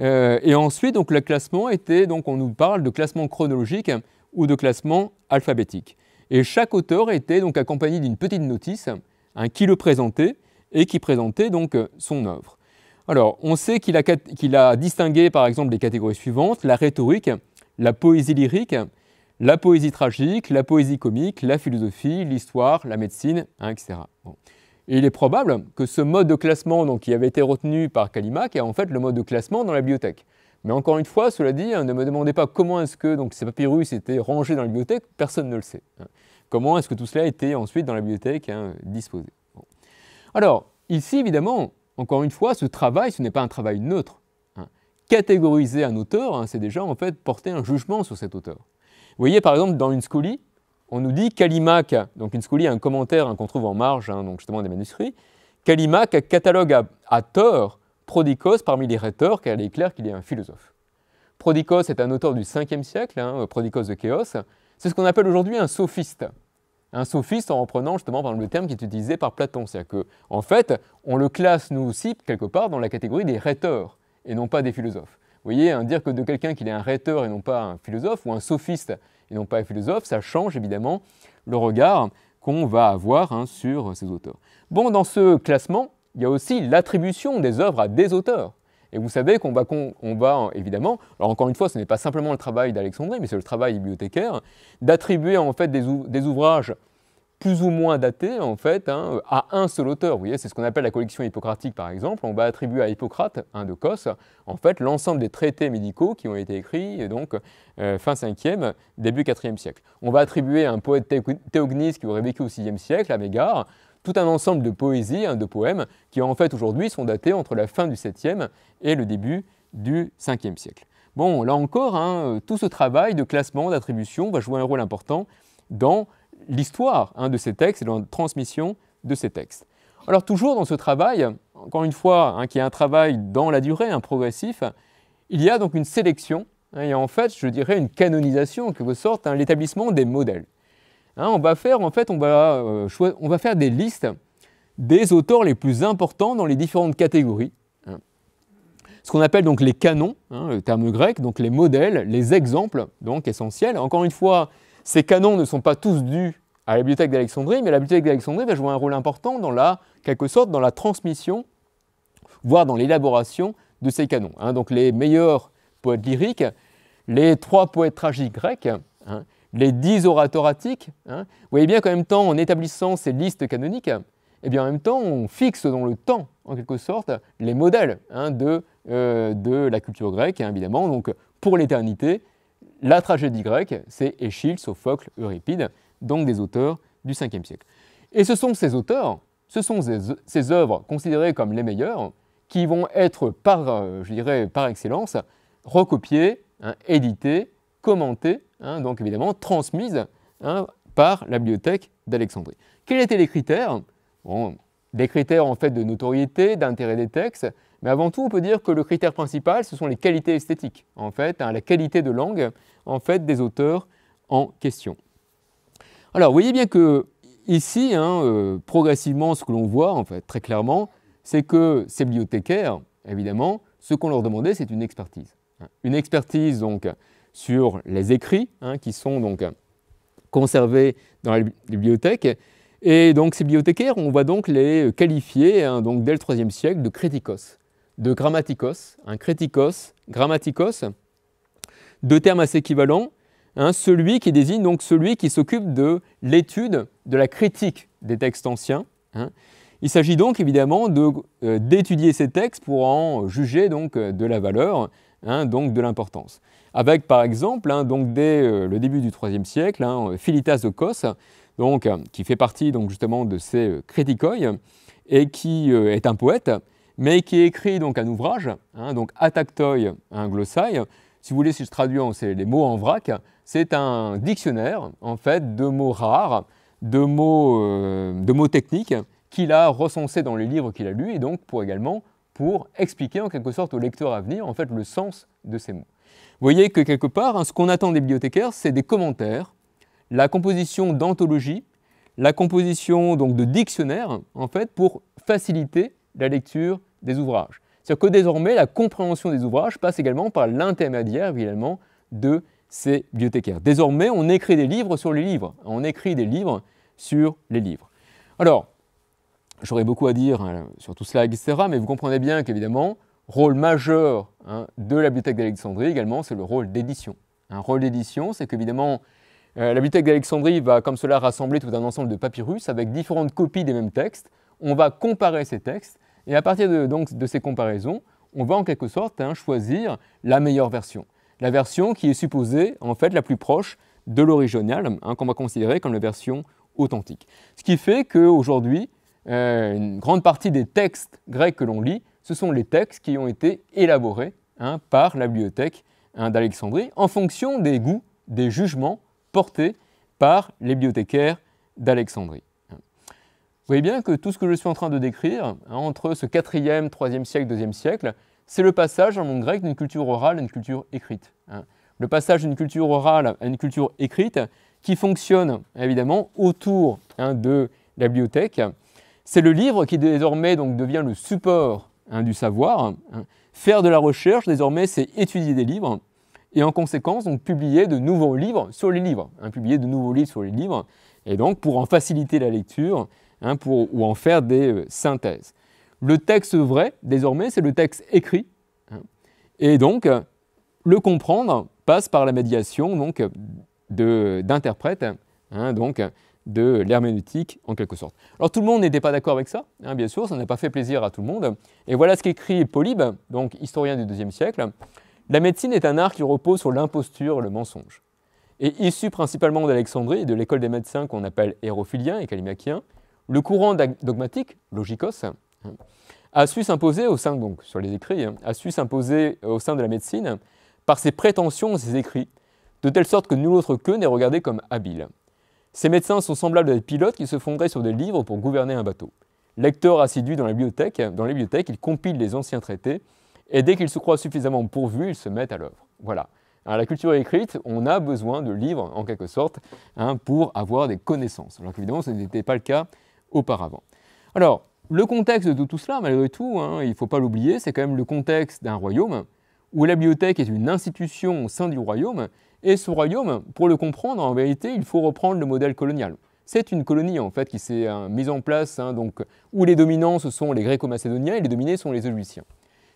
[SPEAKER 1] Euh, et ensuite, donc, le classement était, donc, on nous parle de classement chronologique ou de classement alphabétique. Et chaque auteur était donc accompagné d'une petite notice hein, qui le présentait et qui présentait donc son œuvre. Alors, on sait qu'il a, distingué par exemple les catégories suivantes, la rhétorique, la poésie lyrique, la poésie tragique, la poésie comique, la philosophie, l'histoire, la médecine, hein, etc il est probable que ce mode de classement qui avait été retenu par Calimac est en fait le mode de classement dans la bibliothèque. Mais encore une fois, cela dit, hein, ne me demandez pas comment est-ce que donc, ces papyrus étaient rangés dans la bibliothèque, personne ne le sait. Hein. Comment est-ce que tout cela a été ensuite dans la bibliothèque hein, disposé Alors, ici, évidemment, encore une fois, ce travail, ce n'est pas un travail neutre. Catégoriser un auteur, c'est déjà en fait porter un jugement sur cet auteur. Vous voyez, par exemple, dans une scolie, on nous dit qu'alimac donc une scolie un commentaire hein, qu'on trouve en marge, hein, donc justement des manuscrits, Kalimac catalogue à, tort Prodicos parmi les rhéteurs, car il est clair qu'il est un philosophe. Prodicos est un auteur du 5e siècle, hein, Prodicos de Chéos, c'est ce qu'on appelle aujourd'hui un sophiste. Un sophiste en reprenant justement le terme qui est utilisé par Platon, c'est-à-dire qu'en en fait, on le classe nous aussi quelque part dans la catégorie des rhéteurs et non pas des philosophes. Vous voyez, hein, dire que de quelqu'un qu'il est un rhéteur et non pas un philosophe ou un sophiste et non pas philosophe, ça change évidemment le regard qu'on va avoir hein, sur ces auteurs. Bon, dans ce classement, il y a aussi l'attribution des œuvres à des auteurs. Et vous savez qu'on va, évidemment, alors encore une fois, ce n'est pas simplement le travail d'Alexandrie, mais c'est le travail bibliothécaire, d'attribuer en fait des ouvrages plus ou moins datés en fait hein, à un seul auteur. Vous voyez, c'est ce qu'on appelle la collection hippocratique par exemple. On va attribuer à Hippocrate, un de Cos, en fait l'ensemble des traités médicaux qui ont été écrits euh, donc euh, fin 5e, début 4e siècle. On va attribuer à un poète Théognis qui aurait vécu au 6e siècle, à Mégare, tout un ensemble de poésies, hein, de poèmes qui en fait aujourd'hui sont datés entre la fin du 7e et le début du 5e siècle. Bon, là encore, hein, tout ce travail de classement, d'attribution va jouer un rôle important dans l'histoire hein, de ces textes et dans la transmission de ces textes. Alors toujours dans ce travail, encore une fois, hein, qui est un travail dans la durée, un progressif, il y a donc une sélection, il y a en fait, je dirais une canonisation, en quelque sorte, hein, l'établissement des modèles. on va faire, en fait, euh, on va, faire des listes des auteurs les plus importants dans les différentes catégories, ce qu'on appelle donc les canons, le terme grec, donc les modèles, les exemples, donc essentiels. Encore une fois, ces canons ne sont pas tous dus à la bibliothèque d'Alexandrie, mais la bibliothèque d'Alexandrie va jouer un rôle important dans la, quelque sorte, dans la transmission, voire dans l'élaboration de ces canons. Hein. donc les meilleurs poètes lyriques, les trois poètes tragiques grecs, hein, les dix orateurs hein. vous voyez bien qu'en même temps, en établissant ces listes canoniques, eh en même temps, on fixe dans le temps, en quelque sorte, les modèles de, euh, de, la culture grecque, évidemment, donc pour l'éternité, la tragédie grecque, c'est Échille, Sophocle, Euripide, donc des auteurs du 5e siècle. Et ce sont ces auteurs, ce sont ces, œuvres considérées comme les meilleures, qui vont être par, euh, je dirais, par excellence recopiées, hein, éditées, commentées, hein, donc évidemment transmises hein, par la bibliothèque d'Alexandrie. Quels étaient les critères Des critères en fait de notoriété, d'intérêt des textes, mais avant tout, on peut dire que le critère principal, ce sont les qualités esthétiques, en fait, hein, la qualité de langue, en fait, des auteurs en question. Alors, vous voyez bien que ici, hein, euh, progressivement, ce que l'on voit, très clairement, c'est que ces bibliothécaires, évidemment, ce qu'on leur demandait, c'est une expertise. Hein, une expertise, donc, sur les écrits qui sont, donc, conservés dans la bibliothèque, et donc ces bibliothécaires, on va donc les qualifier dès le IIIe siècle de criticos, de grammaticos, un criticos, grammaticos, deux termes assez équivalents, hein, celui qui désigne donc celui qui s'occupe de l'étude, de la critique des textes anciens. Hein. Il s'agit donc évidemment euh, d'étudier ces textes pour en juger donc euh, de la valeur, hein, donc de l'importance. Avec par exemple, donc dès euh, le début du IIIe siècle, Philitas de Kos, donc, qui fait partie donc, justement de ces et qui est un poète, mais qui écrit donc un ouvrage, hein, donc Atactoi, un glossaire, Si vous voulez, si je traduis c'est les mots en vrac, c'est un dictionnaire en fait de mots rares, de mots, euh, techniques qu'il a recensé dans les livres qu'il a lus et donc pour également pour expliquer en quelque sorte au lecteur à venir en fait le sens de ces mots. Vous voyez que quelque part, hein, ce qu'on attend des bibliothécaires, c'est des commentaires, la composition d'anthologie, la composition donc de dictionnaires en fait pour faciliter la lecture des ouvrages. C'est-à-dire que désormais, la compréhension des ouvrages passe également par l'intermédiaire, évidemment, de ces bibliothécaires. Désormais, on écrit des livres sur les livres. On écrit des livres sur les livres. Alors, j'aurais beaucoup à dire hein, sur tout cela, etc., mais vous comprenez bien qu'évidemment, rôle majeur hein, de la bibliothèque d'Alexandrie également, c'est le rôle d'édition. Un rôle d'édition, c'est qu'évidemment, euh, la bibliothèque d'Alexandrie va comme cela rassembler tout un ensemble de papyrus avec différentes copies des mêmes textes. On va comparer ces textes et à partir de, donc, de ces comparaisons, on va en quelque sorte hein, choisir la meilleure version. La version qui est supposée en fait la plus proche de l'original, hein, qu'on va considérer comme la version authentique. Ce qui fait qu'aujourd'hui, euh, une grande partie des textes grecs que l'on lit, ce sont les textes qui ont été élaborés hein, par la bibliothèque d'Alexandrie en fonction des goûts, des jugements portés par les bibliothécaires d'Alexandrie. Vous voyez bien que tout ce que je suis en train de décrire, hein, entre ce 4e, 3e siècle, 2e siècle, c'est le passage en mon monde grec d'une culture orale à une culture écrite. Hein. Le passage d'une culture orale à une culture écrite qui fonctionne évidemment autour hein, de la bibliothèque. C'est le livre qui désormais donc, devient le support du savoir. Faire de la recherche, désormais, c'est étudier des livres et en conséquence donc, publier de nouveaux livres sur les livres. publier de nouveaux livres sur les livres. Et donc, pour en faciliter la lecture, Hein, pour, ou en faire des euh, synthèses. Le texte vrai, désormais, c'est le texte écrit. Hein. et donc, euh, le comprendre passe par la médiation donc, d'interprètes, hein, donc de l'herméneutique en quelque sorte. Alors tout le monde n'était pas d'accord avec ça, bien sûr, ça n'a pas fait plaisir à tout le monde. Et voilà ce qu'écrit Polybe, donc historien du IIe siècle. La médecine est un art qui repose sur l'imposture, le mensonge. Et issu principalement d'Alexandrie et de l'école des médecins qu'on appelle hérophiliens et calimachiens, le courant dogmatique, logikos, a su s'imposer au sein, donc sur les écrits, a su s'imposer au sein de la médecine par ses prétentions ses écrits, de telle sorte que nul autre que n'est regardé comme habile. Ces médecins sont semblables à des pilotes qui se fonderaient sur des livres pour gouverner un bateau. Lecteurs assidus dans, la bibliothèque, dans les bibliothèques, ils compilent les anciens traités, et dès qu'ils se croient suffisamment pourvus, ils se mettent à l'œuvre. Voilà. la culture écrite, on a besoin de livres, en quelque sorte, hein, pour avoir des connaissances. Alors qu'évidemment, ce n'était pas le cas auparavant. Alors, le contexte de tout cela, malgré tout, hein, il ne faut pas l'oublier, c'est quand même le contexte d'un royaume où la bibliothèque est une institution au sein du royaume, et ce royaume, pour le comprendre, en vérité, il faut reprendre le modèle colonial. C'est une colonie en fait qui s'est euh, mise en place, hein, donc, où les dominants ce sont les gréco-macédoniens et les dominés sont les Égyptiens.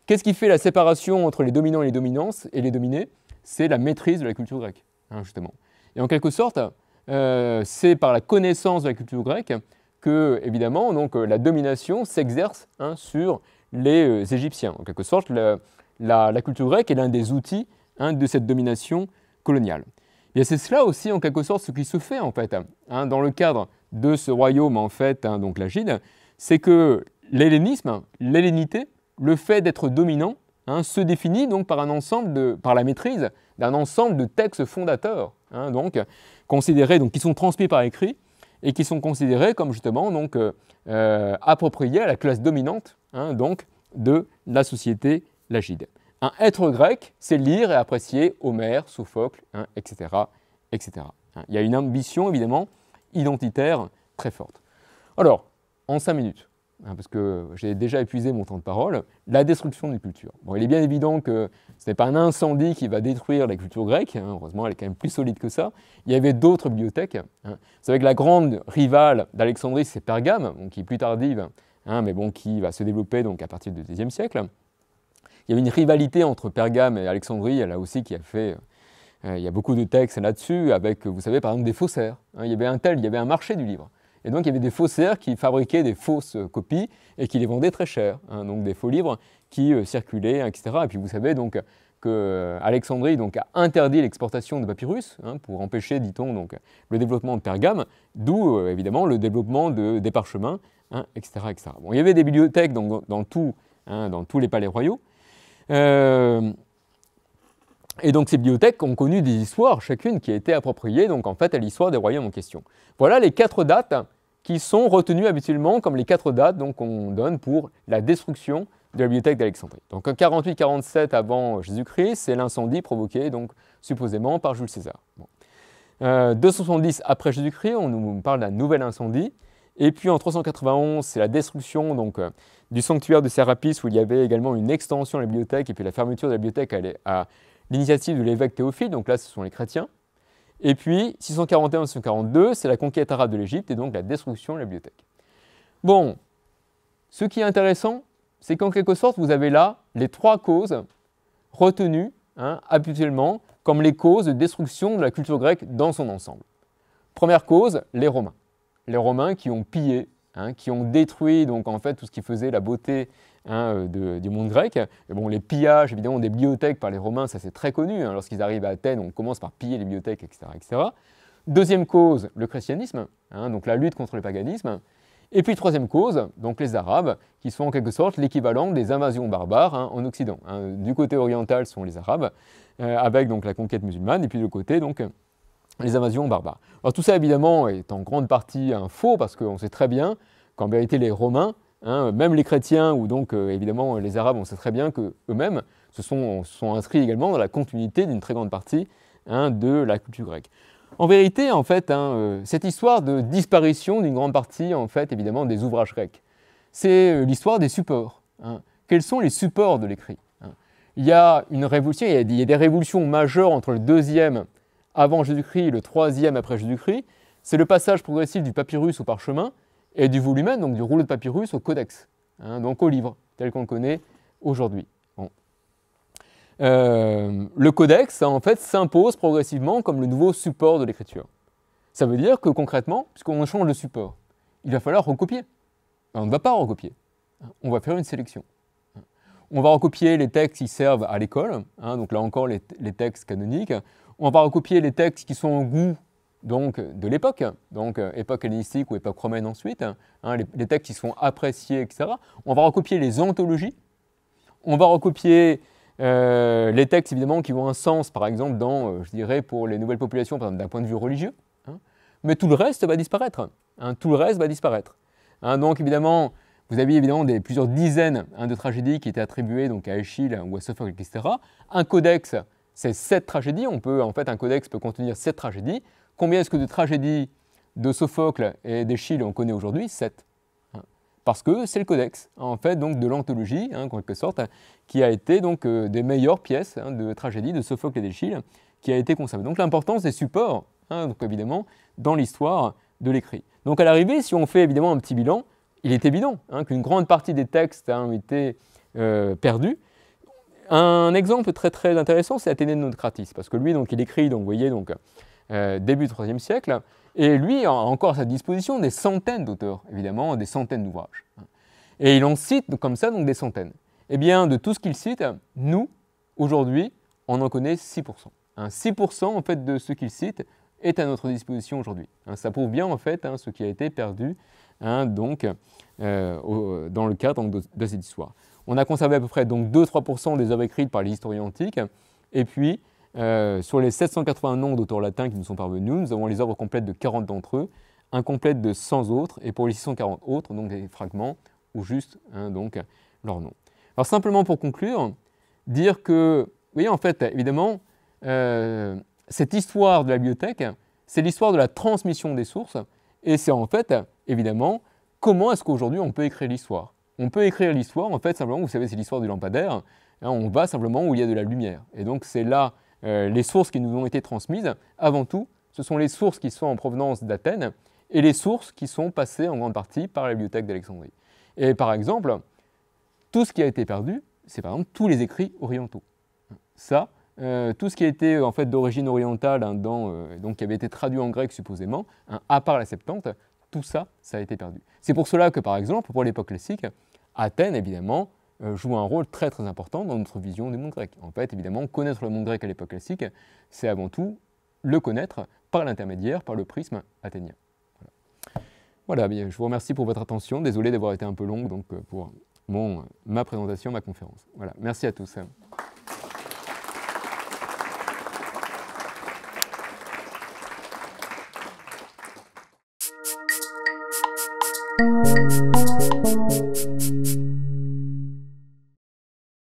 [SPEAKER 1] Qu'est-ce qui fait la séparation entre les dominants et les dominances et les dominés C'est la maîtrise de la culture grecque, hein, justement. Et en quelque sorte, euh, c'est par la connaissance de la culture grecque que, évidemment, donc, euh, la domination s'exerce hein, sur les euh, Égyptiens. En quelque sorte, la, culture grecque est l'un des outils hein, de cette domination coloniale. Et c'est cela aussi, en quelque sorte, ce qui se fait, en fait, hein, dans le cadre de ce royaume, en fait, donc l'Agide, c'est que l'hellénisme, l'hellénité, le fait d'être dominant, se définit donc par, un ensemble par la maîtrise d'un ensemble de textes fondateurs, donc, considérés, donc, qui sont transmis par écrit, et qui sont considérés comme justement donc, euh, euh, appropriés à la classe dominante hein, donc, de la société lagide. Un être grec, c'est lire et apprécier Homère, Sophocle, etc., hein, etc. Hein. Il y a une ambition évidemment identitaire très forte. Alors, en cinq minutes, Hein, parce que j'ai déjà épuisé mon temps de parole, la destruction des cultures. Bon, il est bien évident que ce n'est pas un incendie qui va détruire la culture grecque, hein, heureusement elle est quand même plus solide que ça. Il y avait d'autres bibliothèques. Hein. vous savez que la grande rivale d'Alexandrie, c'est Pergame, qui est plus tardive, mais bon, qui va se développer donc, à partir du IIe siècle. Il y a une rivalité entre Pergame et Alexandrie, là aussi qui a fait euh, il y a beaucoup de textes là-dessus, avec, vous savez, par exemple, des faussaires. il y avait un tel, il y avait un marché du livre. Et donc, il y avait des faussaires qui fabriquaient des fausses copies et qui les vendaient très cher. Hein. donc, des faux livres qui euh, circulaient, etc. Et puis, vous savez donc que euh, donc, a interdit l'exportation de papyrus hein, pour empêcher, dit-on, donc, le développement de Pergame, d'où euh, évidemment le développement de, des parchemins, etc., hein, etc. Bon, il y avait des bibliothèques dans, dans tous les palais royaux. Et donc ces bibliothèques ont connu des histoires, chacune qui a été appropriée, donc en fait à l'histoire des royaumes en question. Voilà les quatre dates qui sont retenues habituellement comme les quatre dates qu'on donne pour la destruction de la bibliothèque d'Alexandrie. Donc 48-47 avant Jésus-Christ, c'est l'incendie provoqué donc supposément par Jules César. Bon. 270 euh, après Jésus-Christ, on nous parle d'un nouvel incendie. Et puis en 391, c'est la destruction donc, euh, du sanctuaire de Serapis où il y avait également une extension de la bibliothèque et puis la fermeture de la bibliothèque à l'initiative de l'évêque Théophile, donc là ce sont les chrétiens. Et puis 641-642, c'est la conquête arabe de l'Égypte et donc la destruction de la bibliothèque. Bon, ce qui est intéressant, c'est qu'en quelque sorte, vous avez là les trois causes retenues hein, habituellement comme les causes de destruction de la culture grecque dans son ensemble. Première cause, les Romains. Les Romains qui ont pillé, hein, qui ont détruit donc en fait tout ce qui faisait la beauté Hein, euh, du monde grec. Et bon, les pillages évidemment des bibliothèques par les Romains, ça c'est très connu. Hein. Lorsqu'ils arrivent à Athènes, on commence par piller les bibliothèques, etc. etc. Deuxième cause, le christianisme, hein, donc la lutte contre le paganisme. Et puis troisième cause, donc les Arabes, qui sont en quelque sorte l'équivalent des invasions barbares en Occident. Du côté oriental sont les Arabes, euh, avec donc la conquête musulmane, et puis de côté donc les invasions barbares. Alors tout ça évidemment est en grande partie un faux, parce qu'on sait très bien qu'en vérité les Romains Hein, même les chrétiens, ou donc euh, évidemment les Arabes, on sait très bien qu'eux-mêmes se sont, inscrits également dans la continuité d'une très grande partie hein, de la culture grecque. En vérité, en fait, hein, euh, cette histoire de disparition d'une grande partie, en fait, évidemment, des ouvrages grecs, c'est euh, l'histoire des supports. Quels sont les supports de l'écrit Il y a une révolution, il y a des révolutions majeures entre le deuxième avant Jésus-Christ et le troisième après Jésus-Christ. C'est le passage progressif du papyrus au parchemin, et du volume, donc du rouleau de papyrus, au codex, hein, donc au livre, tel qu'on le connaît aujourd'hui. Euh, le codex, hein, en fait, s'impose progressivement comme le nouveau support de l'écriture. Ça veut dire que concrètement, puisqu'on change le support, il va falloir recopier. Ben, on ne va pas recopier, on va faire une sélection. On va recopier les textes qui servent à l'école, hein, donc là encore les, textes canoniques. On va recopier les textes qui sont au goût donc, de l'époque, hein. donc euh, époque hellénistique ou époque romaine ensuite, hein, hein, les, textes qui sont appréciés, etc. On va recopier les anthologies, on va recopier euh, les textes évidemment qui ont un sens, par exemple, dans, euh, je dirais, pour les nouvelles populations, par exemple, d'un point de vue religieux, mais tout le reste va disparaître. tout le reste va disparaître. donc, évidemment, vous avez évidemment des, plusieurs dizaines de tragédies qui étaient attribuées donc, à Achille ou à Sophocle, etc. Un codex, c'est sept tragédies. On peut, en fait, un codex peut contenir sept tragédies. Combien est-ce que de tragédies de Sophocle et d'Eschyle on connaît aujourd'hui 7. Hein. Parce que c'est le codex, en fait, donc de l'anthologie, hein, en quelque sorte, qui a été donc euh, des meilleures pièces hein, de tragédies de Sophocle et d'Eschyle qui a été conservée. Donc l'importance des supports, donc évidemment, dans l'histoire de l'écrit. Donc à l'arrivée, si on fait évidemment un petit bilan, il est évident qu'une grande partie des textes ont été euh, perdus, un exemple très très intéressant, c'est Athénée de Nocratis, parce que lui, donc, il écrit, vous voyez, donc, euh, début du IIIe siècle, et lui a encore à sa disposition des centaines d'auteurs, évidemment, des centaines d'ouvrages. Et il en cite comme ça donc des centaines. Eh bien, de tout ce qu'il cite, nous, aujourd'hui, on en connaît 6%. 6% hein, en fait de ce qu'il cite est à notre disposition aujourd'hui. Hein, ça prouve bien en fait hein, ce qui a été perdu donc, euh, dans le cadre de, cette histoire. On a conservé à peu près 2-3% des œuvres écrites par les historiens antiques, et puis euh, sur les 780 noms d'auteurs latins qui nous sont parvenus, nous avons les œuvres complètes de 40 d'entre eux, incomplètes de 100 autres, et pour les 640 autres, donc des fragments ou juste hein, donc, leur nom. Alors simplement pour conclure, dire que, vous voyez en fait, évidemment, euh, cette histoire de la bibliothèque, c'est l'histoire de la transmission des sources, et c'est en fait, évidemment, comment est-ce qu'aujourd'hui on peut écrire l'histoire On peut écrire l'histoire, en fait, simplement, vous savez, c'est l'histoire du lampadaire, hein, on va simplement où il y a de la lumière. Et donc c'est là euh, les sources qui nous ont été transmises, avant tout, ce sont les sources qui sont en provenance d'Athènes et les sources qui sont passées en grande partie par la bibliothèque d'Alexandrie. Et par exemple, tout ce qui a été perdu, c'est par exemple tous les écrits orientaux. Ça, euh, tout ce qui été en fait d'origine orientale, hein, dans, euh, donc qui avait été traduit en grec supposément, hein, à part la Septante, tout ça, ça a été perdu. C'est pour cela que par exemple, pour l'époque classique, Athènes évidemment euh, joue un rôle très très important dans notre vision du monde grec. En fait, évidemment, connaître le monde grec à l'époque classique, c'est avant tout le connaître par l'intermédiaire, par le prisme athénien. Voilà, bien, je vous remercie pour votre attention. Désolé d'avoir été un peu longue donc, euh, pour mon, euh, ma présentation, ma conférence. Voilà, merci à tous.